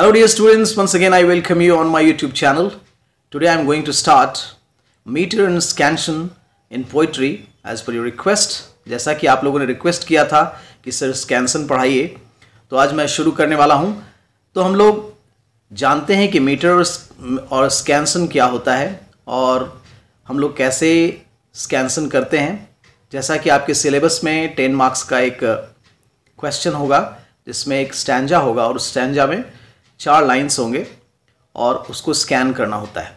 Hello dear students, once again I welcome you on my YouTube channel. Today I am going to start meter and scansion in poetry as per your request. जैसा कि आप लोगों ने request किया था कि sir स्कैंसन पढ़ाइए तो आज मैं शुरू करने वाला हूं तो हम लोग जानते हैं कि मीटर और स्कैंसन क्या होता है और हम लोग कैसे स्कैंसन करते हैं जैसा कि आपके सिलेबस में टेन मार्क्स का एक क्वेश्चन होगा जिसमें एक स्टैंजा होगा और उस स्टैंजा में चार लाइन्स होंगे और उसको स्कैन करना होता है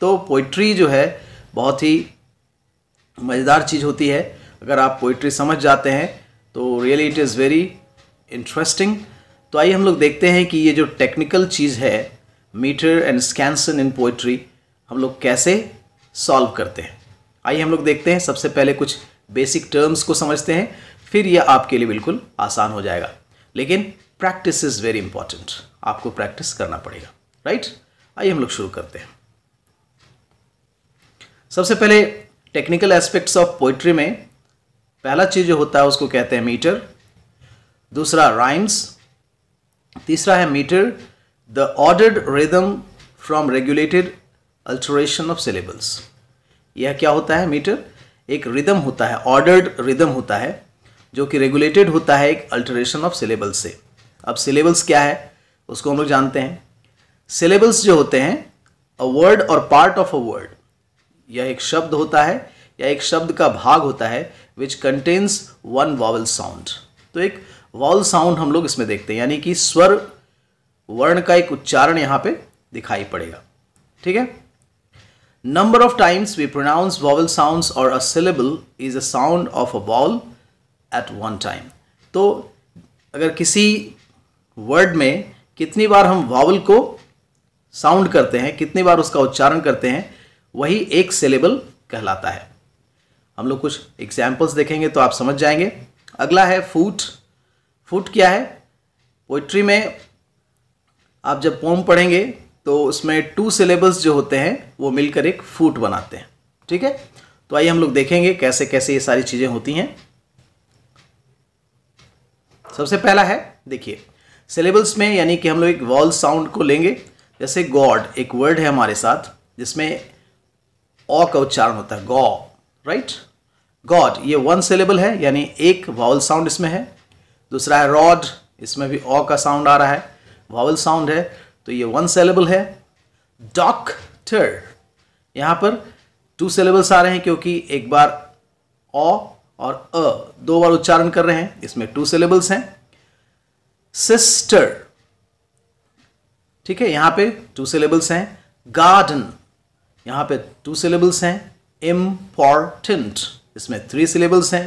तो पोइट्री जो है बहुत ही मज़ेदार चीज़ होती है अगर आप पोइट्री समझ जाते हैं तो really it is very interesting तो आइए हम लोग देखते हैं कि ये जो टेक्निकल चीज़ है metre and scansion in poetry हम लोग कैसे सॉल्व करते हैं आइए हम लोग देखते हैं सबसे पहले कुछ बेसिक टर्म्स को समझते हैं फिर यह आपके लिए बिल्कुल आसान हो जाएगा लेकिन प्रैक्टिस इज़ वेरी इंपॉर्टेंट आपको प्रैक्टिस करना पड़ेगा राइट आइए हम लोग शुरू करते हैं सबसे पहले टेक्निकल एस्पेक्ट्स ऑफ पोइट्री में पहला चीज़ जो होता है उसको कहते हैं मीटर दूसरा राइम्स तीसरा है metre the ordered rhythm from regulated alteration of syllables यह क्या होता है मीटर एक रिदम होता है ऑर्डर्ड रिदम होता है जो कि रेगुलेटेड होता है एक अल्ट्रेशन ऑफ सिलेबल से अब सिलेबल्स क्या है उसको हम लोग जानते हैं सिलेबल्स जो होते हैं a word or part of a word यह एक शब्द होता है या एक शब्द का भाग होता है which contains one vowel sound तो एक वावल साउंड हम लोग इसमें देखते हैं यानी कि स्वर वर्ण का एक उच्चारण यहां पे दिखाई पड़ेगा ठीक है number of times we pronounce vowel sound और a syllable is a sound of a vowel at one time तो अगर किसी वर्ड में कितनी बार हम वावल को साउंड करते हैं कितनी बार उसका उच्चारण करते हैं वही एक सिलेबल कहलाता है हम लोग कुछ एग्जाम्पल्स देखेंगे तो आप समझ जाएंगे अगला है फूट फूट क्या है पोइट्री में आप जब पोम पढ़ेंगे तो उसमें टू सिलेबल्स जो होते हैं वो मिलकर एक फूट बनाते हैं ठीक है तो आइए हम लोग देखेंगे कैसे कैसे ये सारी चीज़ें होती हैं सबसे पहला है देखिए सिलेबल्स में यानी कि हम लोग एक वॉल साउंड को लेंगे जैसे गॉड एक वर्ड है हमारे साथ जिसमें ओ का उच्चारण होता है गॉ राइट गॉड ये वन सिलेबल है यानी एक वावल साउंड इसमें है दूसरा है रॉड इसमें भी ओ का साउंड आ रहा है वावल साउंड है तो ये वन सिलेबल है डॉक्टर यहाँ पर टू सिलेबल्स आ रहे हैं क्योंकि एक बार ओ और अ दो बार उच्चारण कर रहे हैं इसमें टू सिलेबल्स हैं सिस्टर ठीक है यहां पे टू सिलेबल्स हैं गार्डन यहां पे टू सिलेबल्स हैं इम्पॉर्टेंट इसमें थ्री सिलेबल्स हैं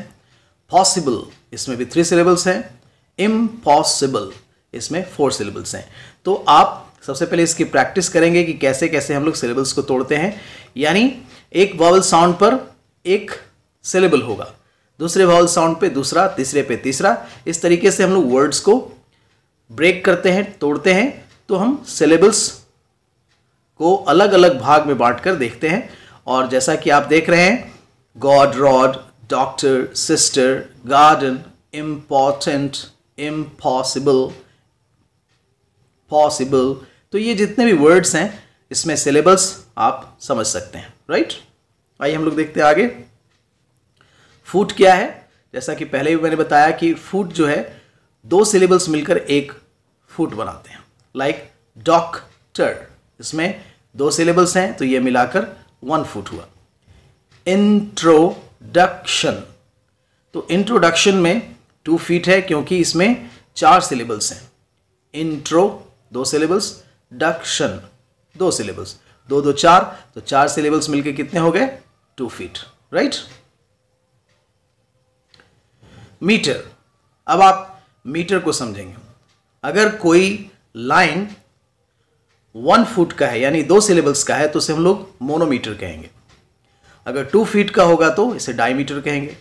पॉसिबल इसमें भी थ्री सिलेबल्स हैं इम्पॉसिबल इसमें फोर सिलेबल्स हैं तो आप सबसे पहले इसकी प्रैक्टिस करेंगे कि कैसे कैसे हम लोग सिलेबल्स को तोड़ते हैं यानी एक वॉवल साउंड पर एक सिलेबल होगा दूसरे वॉवल साउंड पे दूसरा तीसरे पे तीसरा इस तरीके से हम लोग वर्ड्स को ब्रेक करते हैं तोड़ते हैं तो हम सिलेबल्स को अलग अलग भाग में बांट कर देखते हैं और जैसा कि आप देख रहे हैं God rod doctor sister garden important impossible possible तो ये जितने भी वर्ड्स हैं इसमें सिलेबस आप समझ सकते हैं राइट आइए हम लोग देखते हैं आगे फूड क्या है जैसा कि पहले भी मैंने बताया कि फूड जो है दो सिलेबल्स मिलकर एक फूट बनाते हैं लाइक डॉक्टर इसमें दो सिलेबल्स हैं तो ये मिलाकर वन फूट हुआ इंट्रोडक्शन तो इंट्रोडक्शन में टू फीट है क्योंकि इसमें चार सिलेबल्स हैं इंट्रो दो सिलेबल्स डक्शन दो सिलेबल्स दो दो चार तो चार सिलेबल्स मिलके कितने हो गए टू फीट राइट मीटर अब आप मीटर को समझेंगे अगर कोई लाइन वन फुट का है यानी दो सिलेबल्स का है तो उसे हम लोग मोनोमीटर कहेंगे अगर टू फीट का होगा तो इसे डायमीटर कहेंगे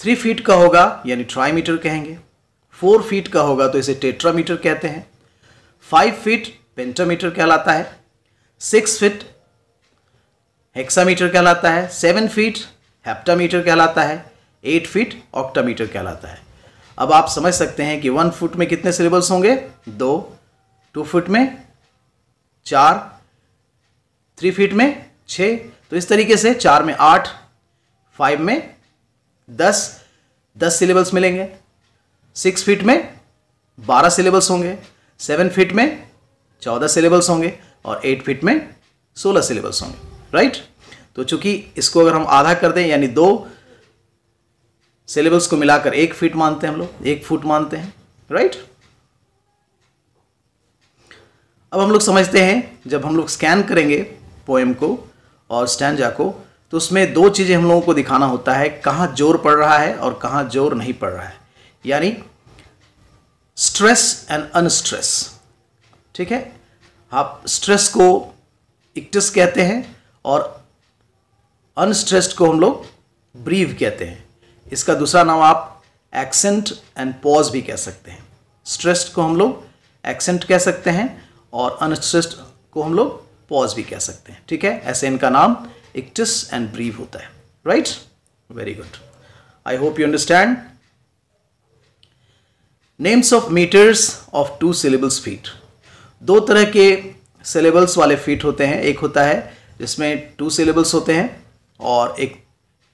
थ्री फीट का होगा यानी ट्राईमीटर कहेंगे फोर फीट का होगा तो इसे टेट्रामीटर कहते हैं फाइव फीट पेंटामीटर कहलाता है सिक्स फीट हेक्सामीटर कहलाता है सेवन फीट हेप्टामीटर कहलाता है एट फीट ऑक्टामीटर कहलाता है अब आप समझ सकते हैं कि वन फुट में कितने सिलेबल्स होंगे दो टू फुट में चार थ्री फीट में छः तो इस तरीके से चार में आठ फाइव में दस दस सिलेबल्स मिलेंगे सिक्स फीट में बारह सिलेबल्स होंगे सेवन फीट में चौदह सिलेबल्स होंगे और एट फीट में सोलह सिलेबल्स होंगे राइट तो चूंकि इसको अगर हम आधा कर दें यानी दो सिलेबस को मिलाकर एक फीट मानते हैं हम लोग एक फुट मानते हैं राइट अब हम लोग समझते हैं जब हम लोग स्कैन करेंगे पोएम को और स्टैंडजा को तो उसमें दो चीज़ें हम लोगों को दिखाना होता है कहाँ जोर पड़ रहा है और कहाँ जोर नहीं पड़ रहा है यानी स्ट्रेस एंड अनस्ट्रेस ठीक है आप स्ट्रेस को इक्टिस कहते हैं और अनस्ट्रेस्ड को हम लोग ब्रीव कहते हैं इसका दूसरा नाम आप एक्सेंट एंड पॉज भी कह सकते हैं स्ट्रेस्ड को हम लोग एक्सेंट कह सकते हैं और अनस्ट्रेस्ड को हम लोग पॉज भी कह सकते हैं ठीक है ऐसे इनका नाम इक्टिस एंड ब्रीव होता है right very good I hope you understand names of metres of two syllables feet दो तरह के सिलेबल्स वाले फीट होते हैं एक होता है जिसमें टू सिलेबल्स होते हैं और एक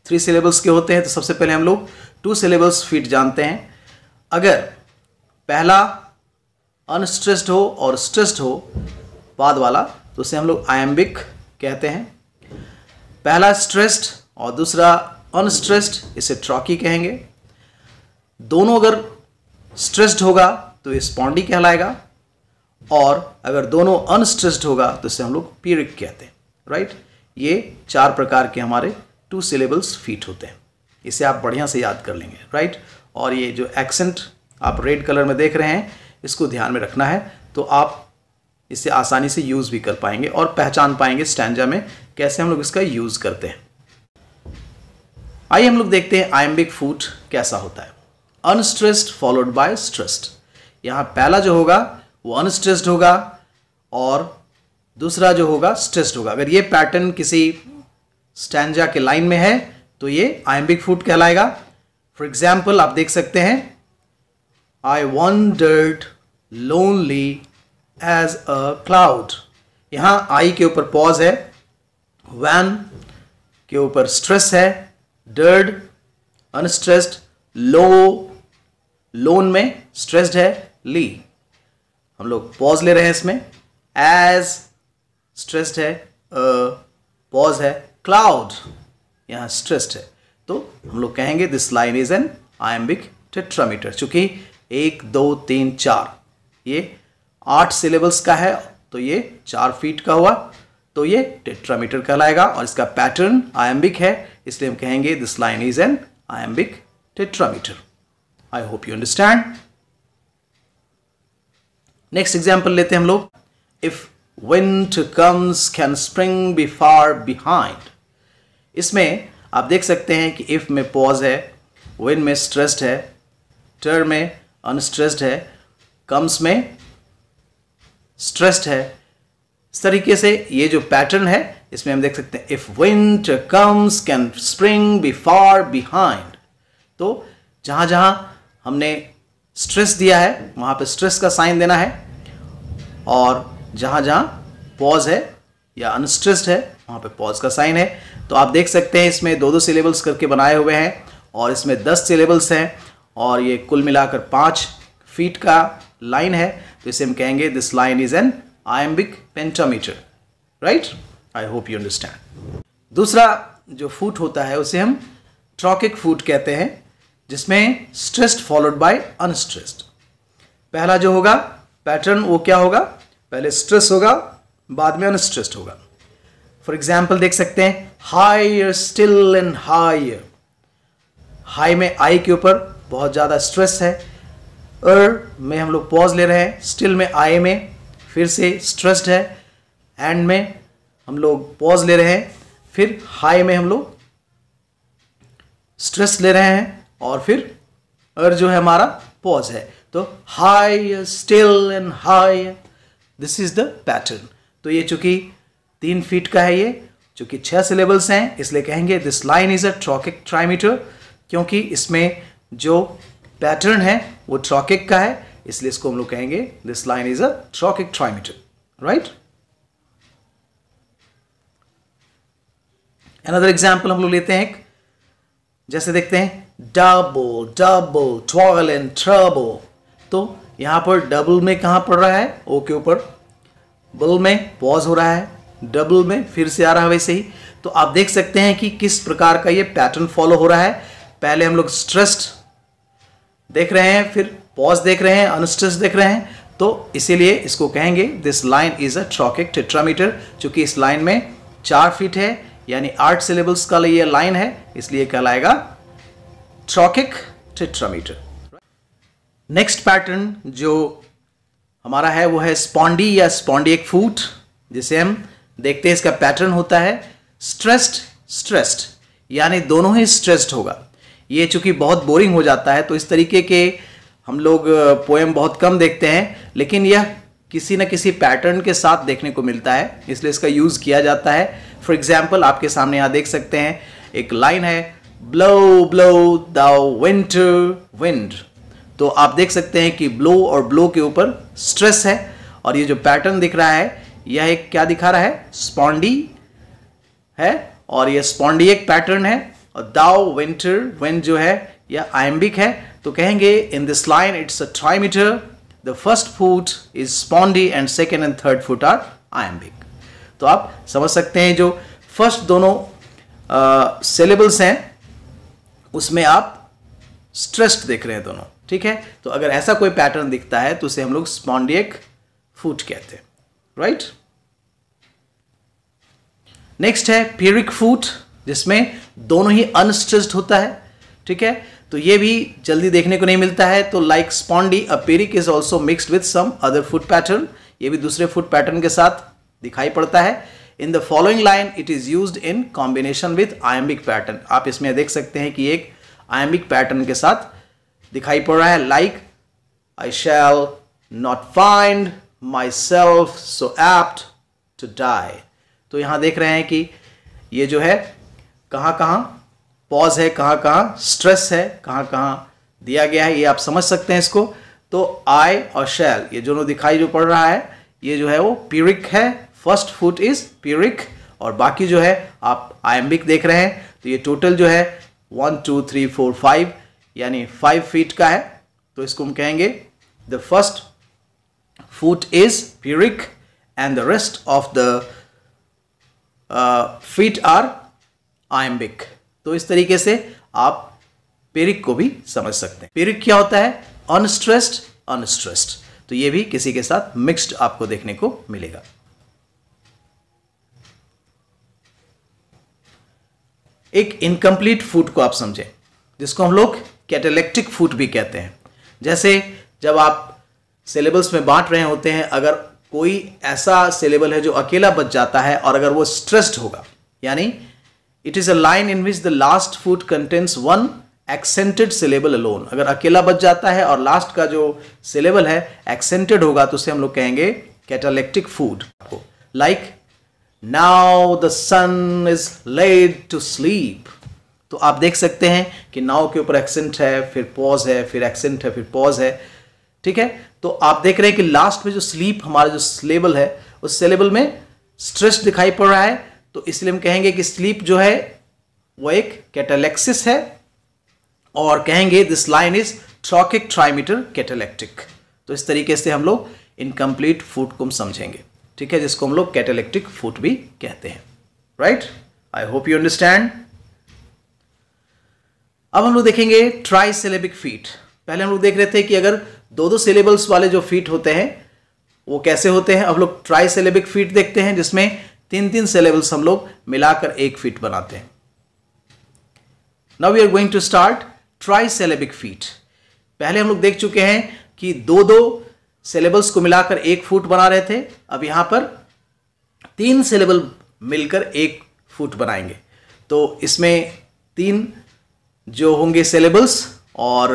थ्री सिलेबल्स के होते हैं तो सबसे पहले हम लोग टू सिलेबल्स फीट जानते हैं अगर पहला अनस्ट्रेस्ड हो और स्ट्रेस्ड हो बाद वाला तो उसे हम लोग आयम्बिक कहते हैं पहला स्ट्रेस्ड और दूसरा अनस्ट्रेस्ड इसे ट्रॉकी कहेंगे दोनों अगर स्ट्रेस्ड होगा तो ये स्पॉन्डी कहलाएगा और अगर दोनों अनस्ट्रेस्ड होगा तो इसे हम लोग पीरिक कहते हैं राइट ये चार प्रकार के हमारे टू सिलेबल्स फीट होते हैं इसे आप बढ़िया से याद कर लेंगे राइट और ये जो एक्सेंट आप रेड कलर में देख रहे हैं इसको ध्यान में रखना है तो आप इसे आसानी से यूज़ भी कर पाएंगे और पहचान पाएंगे स्टैंडा में कैसे हम लोग इसका यूज़ करते हैं आइए हम लोग देखते हैं आयम्बिक फूट कैसा होता है अनस्ट्रेस्ड फॉलोड बाय स्ट्रेस्ड यहाँ पहला जो होगा वो अनस्ट्रेस्ड होगा और दूसरा जो होगा स्ट्रेस्ड होगा अगर ये पैटर्न किसी स्टैंडा के लाइन में है तो ये आयम्बिक फूड कहलाएगा फॉर एग्जाम्पल आप देख सकते हैं I want lonely as a cloud यहां आई के ऊपर पॉज है वैन के ऊपर स्ट्रेस है डर्ड अनस्ट्रेस्ड लो लोन में स्ट्रेस्ड है ली हम लोग पॉज ले रहे हैं इसमें एज स्ट्रेस्ड है पॉज है क्लाउड यहाँ स्ट्रेस्ड है तो हम लोग कहेंगे this line is an iambic tetrameter चूंकि एक दो तीन चार ये आठ सिलेबल्स का है तो ये चार फीट का हुआ तो ये टेट्रामीटर कहलाएगा और इसका पैटर्न आयम्बिक है इसलिए हम कहेंगे this line is an iambic tetrameter I hope you understand next example लेते हैं हम लोग if winter comes can spring be far behind इसमें आप देख सकते हैं कि इफ़ में पॉज है वेन में स्ट्रेस्ड है टर में अनस्ट्रेस्ड है कम्स में स्ट्रेस्ड है इस तरीके से ये जो पैटर्न है इसमें हम देख सकते हैं if winter comes can spring be far behind तो जहां जहां हमने स्ट्रेस दिया है वहां पे स्ट्रेस का साइन देना है और जहां जहां पॉज है या अनस्ट्रेस्ड है वहां पे पॉज का साइन है तो आप देख सकते हैं इसमें दो दो सिलेबल्स करके बनाए हुए हैं और इसमें दस सिलेबल्स हैं और ये कुल मिलाकर पाँच फीट का लाइन है तो इसे हम कहेंगे this line is an iambic pentameter right I hope you understand दूसरा जो फूट होता है उसे हम ट्रॉकिक फूट कहते हैं जिसमें स्ट्रेस्ड फॉलोड बाय अनस्ट्रेस्ड पहला जो होगा पैटर्न वो क्या होगा पहले स्ट्रेस होगा बाद में अनस्ट्रेस्ड होगा फॉर एग्जाम्पल देख सकते हैं higher still and higher high में आई के ऊपर बहुत ज़्यादा स्ट्रेस है अर er में हम लोग पॉज ले रहे हैं स्टिल में आई में फिर से स्ट्रेस्ड है एंड में हम लोग पॉज ले रहे हैं फिर हाई में हम लोग स्ट्रेस ले रहे हैं और फिर अर er जो है हमारा पॉज है तो high still and high this is the pattern तो ये चूंकि तीन फीट का है ये चूँकि छः सिलेबल्स हैं इसलिए कहेंगे this line is a trochaic trimeter क्योंकि इसमें जो पैटर्न है वो ट्रॉकिक का है इसलिए इसको हम लोग कहेंगे this line is a trochaic trimeter right another example हम लोग लेते हैं जैसे देखते हैं double double toil and trouble तो यहां पर डबल में कहां पड़ रहा है ओ के ऊपर बल में पॉज हो रहा है डबल में फिर से आ रहा है वैसे ही तो आप देख सकते हैं कि किस प्रकार का ये पैटर्न फॉलो हो रहा है पहले हम लोग स्ट्रेस्ड देख रहे हैं फिर पॉज देख रहे हैं अनस्ट्रेस देख रहे हैं तो इसीलिए इसको कहेंगे this line is a trochaic tetrameter चूंकि इस लाइन में चार फीट है यानी आठ सिलेबल्स का ये लाइन है इसलिए कहलाएगा ट्रॉकिक टेट्रामीटर नेक्स्ट पैटर्न जो हमारा है वो है स्पॉन्डी या स्पॉन्डी एक फूट जिसे हम देखते हैं इसका पैटर्न होता है स्ट्रेस्ड स्ट्रेस्ड यानी दोनों ही स्ट्रेस्ड होगा ये चूंकि बहुत बोरिंग हो जाता है तो इस तरीके के हम लोग पोएम बहुत कम देखते हैं लेकिन यह किसी न किसी पैटर्न के साथ देखने को मिलता है इसलिए इसका यूज़ किया जाता है फॉर एग्जाम्पल आपके सामने यहाँ देख सकते हैं एक लाइन है blow blow the winter wind तो आप देख सकते हैं कि ब्लो और ब्लो के ऊपर स्ट्रेस है और ये जो पैटर्न दिख रहा है यह एक क्या दिखा रहा है स्पॉन्डी है और यह स्पॉन्डी एक पैटर्न है और दाओ विंटर वेन जो है यह आयम्बिक है तो कहेंगे in this line it's a trimeter the first foot is spondee and second and third foot are iambic तो आप समझ सकते हैं जो फर्स्ट दोनों सेलेबल्स हैं उसमें आप स्ट्रेस्ड देख रहे हैं दोनों ठीक है तो अगर ऐसा कोई पैटर्न दिखता है तो उसे हम लोग स्पॉन्डियक फूट कहते हैं राइट नेक्स्ट है प्यूरिक फूड जिसमें दोनों ही अनस्ट्रेस्ड होता है ठीक है तो ये भी जल्दी देखने को नहीं मिलता है तो like spondee a pyrrhic is also mixed with some other foot pattern ये भी दूसरे फूड पैटर्न के साथ दिखाई पड़ता है in the following line it is use in combination with iambic pattern आप इसमें देख सकते हैं कि एक आयम्बिक पैटर्न के साथ दिखाई पड़ रहा है like I shall not find myself so apt to die तो यहां देख रहे हैं कि ये जो है कहाँ कहाँ पॉज है कहाँ कहाँ स्ट्रेस है कहाँ कहाँ दिया गया है ये आप समझ सकते हैं इसको तो आई और शैल ये दोनों दिखाई जो पड़ रहा है ये जो है वो पीरिक है फर्स्ट फुट इज पीरिक और बाकी जो है आप आयम्बिक देख रहे हैं तो ये टोटल जो है one two three four five यानी फाइव फीट का है तो इसको हम कहेंगे the first foot is piric and the rest of the uh, feet are iambic. तो इस तरीके से आप पेरिक को भी समझ सकते हैं पेरिक क्या होता है अनस्ट्रेस्ड अनस्ट्रेस्ड तो ये भी किसी के साथ मिक्स्ड आपको देखने को मिलेगा एक इनकम्प्लीट फूड को आप समझें जिसको हम लोग कैटेलेक्टिक फूड भी कहते हैं जैसे जब आप सिलेबस में बांट रहे होते हैं अगर कोई ऐसा सिलेबल है जो अकेला बच जाता है और अगर वो स्ट्रेस्ड होगा यानी it is a line in which the last foot contains one accented syllable alone अगर अकेला बच जाता है और लास्ट का जो सिलेबल है एक्सेंटेड होगा तो उसे हम लोग कहेंगे कैटालेक्टिक फूड आपको like now the sun is laid to sleep तो आप देख सकते हैं कि नाव के ऊपर एक्सेंट है फिर पॉज है फिर एक्सेंट है फिर पॉज है ठीक है तो आप देख रहे हैं कि लास्ट में जो स्लीप हमारा जो सिलेबल है उस सिलेबल में स्ट्रेस दिखाई पड़ रहा है तो इसलिए हम कहेंगे कि स्लीप जो है वो एक कैटालेक्सिस है और कहेंगे this line is trochaic trimeter catalectic तो इस तरीके से हम लोग इनकम्प्लीट फूड को हम समझेंगे ठीक है जिसको हम लोग कैटालेक्टिक फूड भी कहते हैं right I hope you understand अब हम लोग देखेंगे ट्राई सेलेबिक फीट पहले हम लोग देख रहे थे कि अगर दो दो सिलेबल्स वाले जो फीट होते हैं वो कैसे होते हैं अब लोग ट्राई सेलेबिक फीट देखते हैं जिसमें तीन तीन सिलेबल्स हम लोग मिलाकर एक फीट बनाते हैं now we are going to start trisyllabic feet पहले हम लोग देख चुके हैं कि दो दो सिलेबल्स को मिलाकर एक फुट बना रहे थे अब यहां पर तीन सिलेबल मिलकर एक फुट बनाएंगे तो इसमें तीन जो होंगे सिलेबल्स और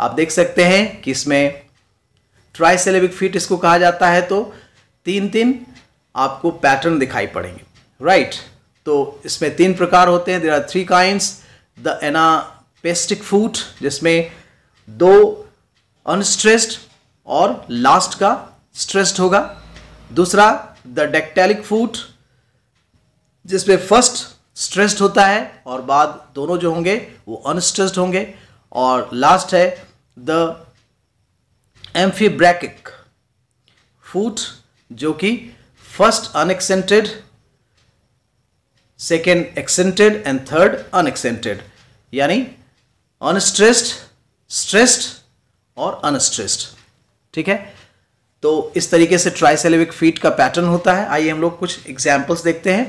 आप देख सकते हैं कि इसमें ट्राइसेलेबिक फीट इसको कहा जाता है तो तीन तीन आपको पैटर्न दिखाई पड़ेंगे राइट right? तो इसमें तीन प्रकार होते हैं there are three kinds the anapaestic foot जिसमें दो अनस्ट्रेस्ड और लास्ट का स्ट्रेस्ड होगा दूसरा द डेक्टेलिक फूट जिसमें फर्स्ट स्ट्रेस्ड होता है और बाद दोनों जो होंगे वो अनस्ट्रेस्ड होंगे और लास्ट है द एम्फीब्रैकिक फूट जो कि first unaccented second accented and third unaccented यानी अनस्ट्रेस्ड स्ट्रेस्ड और अनस्ट्रेस्ड ठीक है तो इस तरीके से ट्राइसेलेविक फीट का पैटर्न होता है आइए हम लोग कुछ एग्जाम्पल्स देखते हैं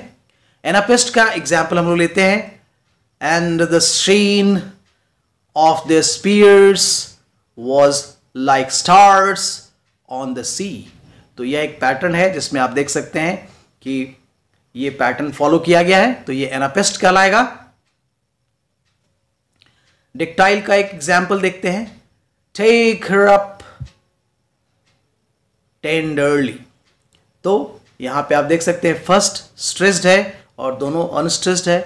एनापेस्ट का एग्जाम्पल हम लोग लेते हैं and the sheen of their spears was like stars on the sea तो यह एक पैटर्न है जिसमें आप देख सकते हैं कि यह पैटर्न फॉलो किया गया है तो यह एनापेस्ट कहलाएगा डिक्टाइल का एक एग्जाम्पल देखते हैं टेक हर अप टेंडरली तो यहां पे आप देख सकते हैं फर्स्ट स्ट्रेस्ड है और दोनों अनस्ट्रेस्ड है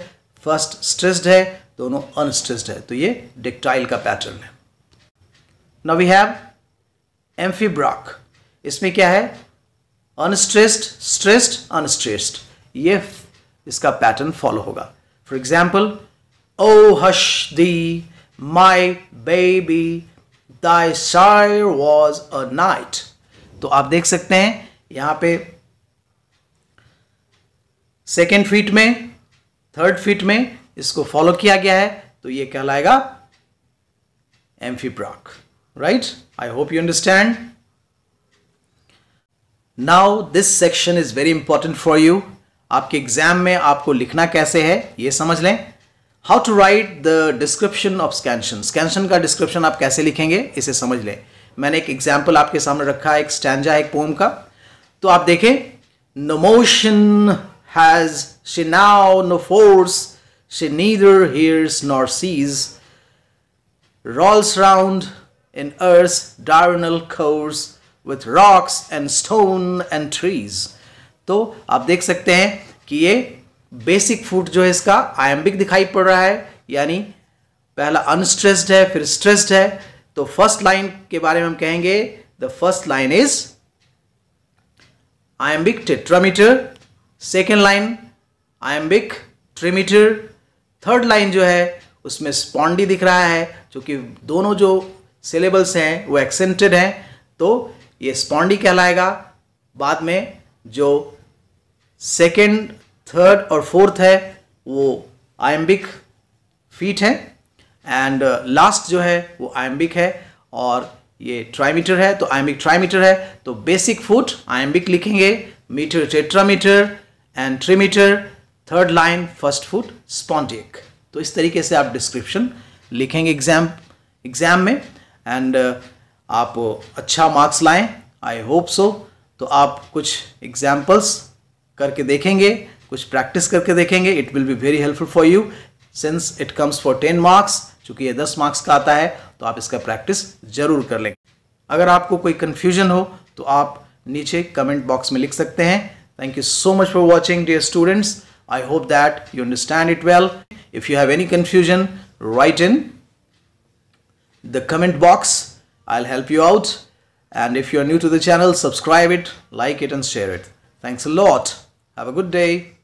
फर्स्ट स्ट्रेस्ड है दोनों अनस्ट्रेस्ड है तो ये डिक्टाइल का पैटर्न है नाउ वी हैव एम्फीब्राक इसमें क्या है अनस्ट्रेस्ड स्ट्रेस्ड अनस्ट्रेस्ड ये इसका पैटर्न फॉलो होगा for example oh hush thee my baby thy sire was a night तो आप देख सकते हैं यहां पे सेकेंड फीट में थर्ड फीट में इसको फॉलो किया गया है तो ये कहलाएगा amphibrach right I hope you understand now this section is very important for you आपके एग्जाम में आपको लिखना कैसे है ये समझ लें how to write the description of scansion scansion का डिस्क्रिप्शन आप कैसे लिखेंगे इसे समझ लें मैंने एक एग्जाम्पल आपके सामने रखा है एक स्टैंडा एक पोम का तो आप देखें no motion has she now no force she neither hears nor sees, rolls round in earth's diurnal course with rocks and stone and trees. तो आप देख सकते हैं कि ये बेसिक फूड जो है इसका आयम्बिक दिखाई पड़ रहा है यानी पहला अनस्ट्रेस्ड है फिर स्ट्रेस्ड है तो फर्स्ट लाइन के बारे में हम कहेंगे the first line is iambic tetrameter second line iambic trimeter third line जो है उसमें स्पॉन्डी दिख रहा है क्योंकि दोनों जो सिलेबल्स हैं वो एक्सेंटेड हैं तो ये स्पॉन्डी कहलाएगा बाद में जो सेकेंड थर्ड और फोर्थ है वो आयम्बिक फीट है एंड लास्ट जो है वो आयम्बिक है और ये ट्राइमीटर है तो आयम्बिक ट्राइमीटर है तो बेसिक फुट आयम्बिक लिखेंगे meter tetrameter and trimeter third line first foot spondaic तो इस तरीके से आप डिस्क्रिप्शन लिखेंगे एग्जाम एग्जाम में एंड uh, आप अच्छा मार्क्स लाएं आई होप सो तो आप कुछ एग्जाम्पल्स करके देखेंगे कुछ प्रैक्टिस करके देखेंगे it will be very helpful for you since it comes for ten marks चूंकि ये दस मार्क्स का आता है तो आप इसका प्रैक्टिस जरूर कर लेंगे अगर आपको कोई कन्फ्यूजन हो तो आप नीचे कमेंट बॉक्स में लिख सकते हैं thank you so much for watching dear students I hope that you understand it well. If you have any confusion, write in the comment box. I'll help you out. And if you are new to the channel, subscribe it, like it and share it. Thanks a lot. Have a good day.